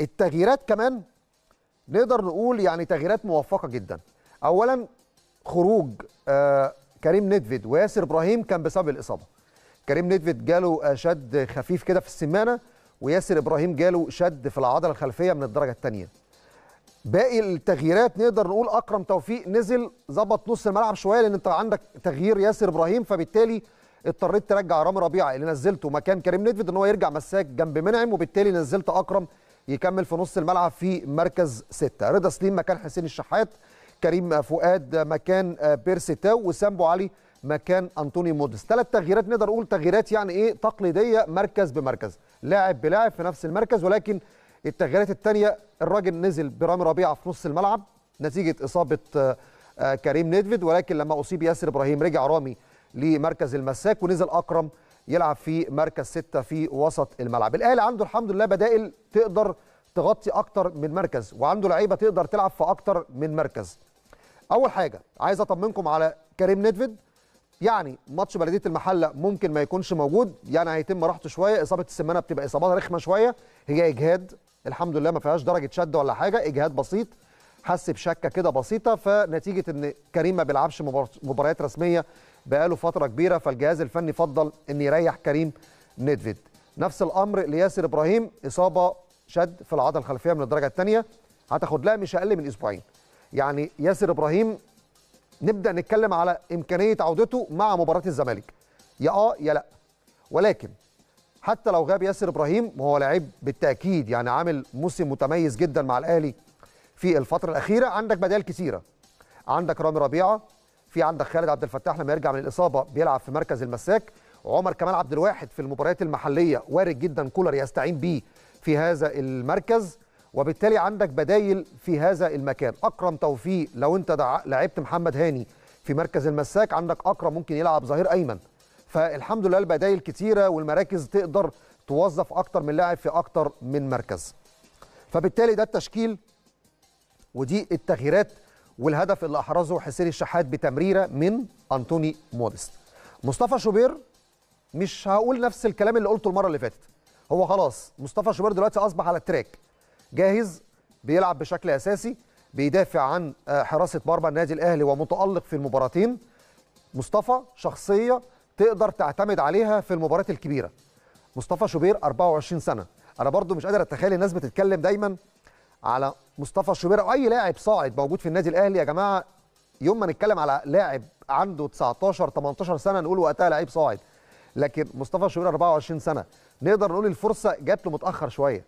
التغييرات كمان نقدر نقول يعني تغييرات موفقه جدا اولا خروج آه، كريم ندفيد وياسر ابراهيم كان بسبب الاصابه كريم ندفيد جاله آه، شد خفيف كده في السمانه وياسر ابراهيم جاله شد في العضله الخلفيه من الدرجه الثانيه باقي التغييرات نقدر نقول اكرم توفيق نزل ظبط نص الملعب شويه لان انت عندك تغيير ياسر ابراهيم فبالتالي اضطريت ترجع رامي ربيعه اللي نزلته مكان كريم نيدفيد ان هو يرجع مساك جنب منعم وبالتالي نزلت اكرم يكمل في نص الملعب في مركز ستة رضا سليم مكان حسين الشحات كريم فؤاد مكان آه، بيرسي تاو وسامبو علي مكان انطوني مودس ثلاث تغييرات نقدر نقول تغييرات يعني ايه تقليديه مركز بمركز لاعب بلاعب في نفس المركز ولكن التغييرات الثانيه الراجل نزل برامي ربيعه في نص الملعب نتيجه اصابه آه، آه، كريم نيدفيد ولكن لما اصيب ياسر ابراهيم رجع رامي لمركز المساك ونزل اكرم يلعب في مركز ستة في وسط الملعب الاهلي عنده الحمد لله بدائل تقدر تغطي اكتر من مركز وعنده لعيبه تقدر تلعب في اكتر من مركز اول حاجه عايز اطمنكم على كريم نيدفيد يعني ماتش بلديه المحله ممكن ما يكونش موجود يعني هيتم راحته شويه اصابه السمانه بتبقى اصابات رخمه شويه هي اجهاد الحمد لله ما فيهاش درجه شد ولا حاجه اجهاد بسيط حس بشكه كده بسيطه فنتيجه ان كريم ما بيلعبش مباريات رسميه بقاله فتره كبيره فالجهاز الفني فضل ان يريح كريم نيدفيد نفس الامر لياسر ابراهيم اصابه شد في العضله الخلفيه من الدرجه الثانيه هتاخد لها مش اقل من اسبوعين يعني ياسر ابراهيم نبدا نتكلم على امكانيه عودته مع مباراه الزمالك يا اه يا لا ولكن حتى لو غاب ياسر ابراهيم وهو لعيب بالتاكيد يعني عامل موسم متميز جدا مع الاهلي في الفتره الاخيره عندك بدائل كثيره عندك رامي ربيعه في عندك خالد عبد الفتاح لما يرجع من الاصابه بيلعب في مركز المساك عمر كمال عبد الواحد في المباريات المحليه وارد جدا كولر يستعين بيه في هذا المركز وبالتالي عندك بدايل في هذا المكان اكرم توفيق لو انت لعبت محمد هاني في مركز المساك عندك اكرم ممكن يلعب ظهير ايمن فالحمد لله البدايل كتيره والمراكز تقدر توظف اكتر من لاعب في اكتر من مركز فبالتالي ده التشكيل ودي التغييرات والهدف اللي احرزه حسين الشحات بتمريره من انطوني مودست مصطفى شوبير مش هقول نفس الكلام اللي قلته المره اللي فاتت هو خلاص مصطفى شوبير دلوقتي اصبح على التراك جاهز بيلعب بشكل اساسي بيدافع عن آه، حراسه مرمى النادي الاهلي ومتالق في المباراتين مصطفى شخصيه تقدر تعتمد عليها في المباريات الكبيره مصطفى شوبير 24 سنه انا برضو مش قادر اتخيل الناس بتتكلم دايما على مصطفى الشوبير او اي لاعب صاعد موجود في النادي الاهلي يا جماعه يوم ما نتكلم على لاعب عنده 19 18 سنه نقول وقتها لعيب صاعد لكن مصطفى الشوبير 24 سنه نقدر نقول الفرصه جات له متاخر شويه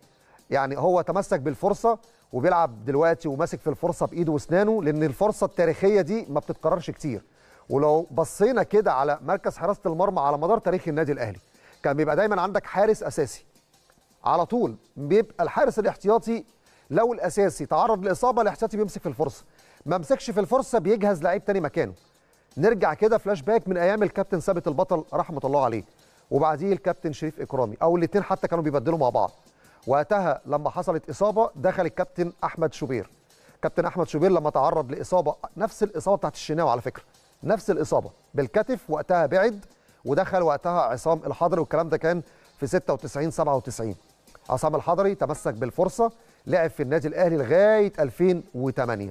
يعني هو تمسك بالفرصه وبيلعب دلوقتي وماسك في الفرصه بايده واسنانه لان الفرصه التاريخيه دي ما بتتكررش كتير ولو بصينا كده على مركز حراسه المرمى على مدار تاريخ النادي الاهلي كان بيبقى دايما عندك حارس اساسي على طول بيبقى الحارس الاحتياطي لو الاساسي تعرض لاصابه الاحتياطي بيمسك في الفرصه ما مسكش في الفرصه بيجهز لعيب تاني مكانه نرجع كده فلاش باك من ايام الكابتن ثابت البطل رحمه الله عليه وبعديه الكابتن شريف اكرامي او الاثنين حتى كانوا بيبدلوا مع بعض وقتها لما حصلت اصابه دخل الكابتن احمد شوبير كابتن احمد شوبير لما تعرض لاصابه نفس الاصابه بتاعت الشناوي على فكره نفس الاصابه بالكتف وقتها بعد ودخل وقتها عصام الحضري والكلام ده كان في 96 97 عصام الحضري تمسك بالفرصه لعب في النادي الاهلي لغايه 2008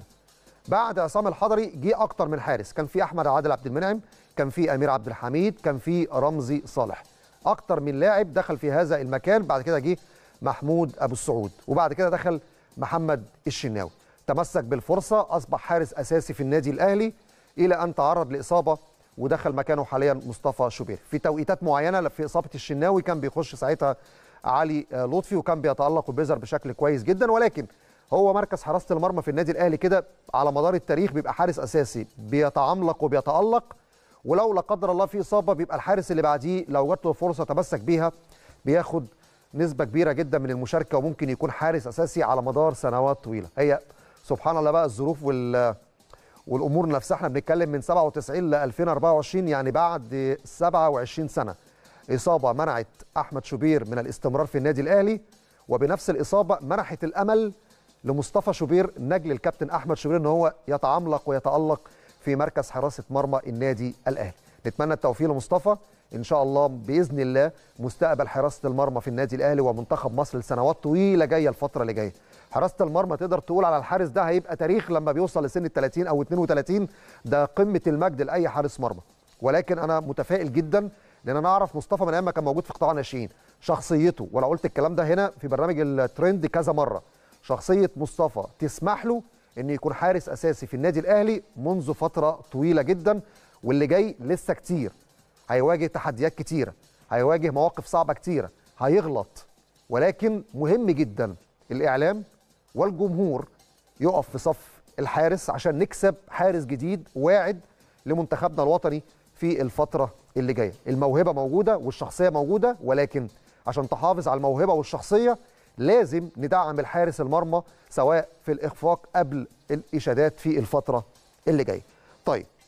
بعد عصام الحضري جه اكتر من حارس كان في احمد عادل عبد المنعم كان في امير عبد الحميد كان في رمزي صالح اكتر من لاعب دخل في هذا المكان بعد كده جه محمود ابو السعود وبعد كده دخل محمد الشناوي تمسك بالفرصه اصبح حارس اساسي في النادي الاهلي الى ان تعرض لاصابه ودخل مكانه حاليا مصطفى شوبير في توقيتات معينه في اصابه الشناوي كان بيخش ساعتها علي لطفي وكان بيتالق وبيظهر بشكل كويس جدا ولكن هو مركز حراسه المرمى في النادي الاهلي كده على مدار التاريخ بيبقى حارس اساسي بيتعملق وبيتالق ولو لا قدر الله في اصابه بيبقى الحارس اللي بعديه لو جات له فرصه تمسك بيها بياخد نسبه كبيره جدا من المشاركه وممكن يكون حارس اساسي على مدار سنوات طويله هي سبحان الله بقى الظروف وال والامور نفسها احنا بنتكلم من 97 ل 2024 يعني بعد 27 سنه إصابة منعت أحمد شوبير من الاستمرار في النادي الأهلي وبنفس الإصابة منحت الأمل لمصطفى شوبير نجل الكابتن أحمد شوبير إن هو يتعملق ويتألق في مركز حراسة مرمى النادي الأهلي نتمنى التوفيق لمصطفى إن شاء الله بإذن الله مستقبل حراسة المرمى في النادي الأهلي ومنتخب مصر لسنوات طويلة جاية الفترة اللي جاية حراسه المرمى تقدر تقول على الحارس ده هيبقى تاريخ لما بيوصل لسن ال 30 او 32 ده قمه المجد لاي حارس مرمى ولكن انا متفائل جدا لان انا اعرف مصطفى من ايام ما كان موجود في قطاع ناشئين شخصيته وانا قلت الكلام ده هنا في برنامج الترند كذا مره شخصيه مصطفى تسمح له ان يكون حارس اساسي في النادي الاهلي منذ فتره طويله جدا واللي جاي لسه كتير هيواجه تحديات كتيره هيواجه مواقف صعبه كتيره هيغلط ولكن مهم جدا الاعلام والجمهور يقف في صف الحارس عشان نكسب حارس جديد واعد لمنتخبنا الوطني في الفتره اللي جايه الموهبه موجوده والشخصيه موجوده ولكن عشان تحافظ على الموهبه والشخصيه لازم ندعم الحارس المرمى سواء في الاخفاق قبل الاشادات في الفتره اللي جايه طيب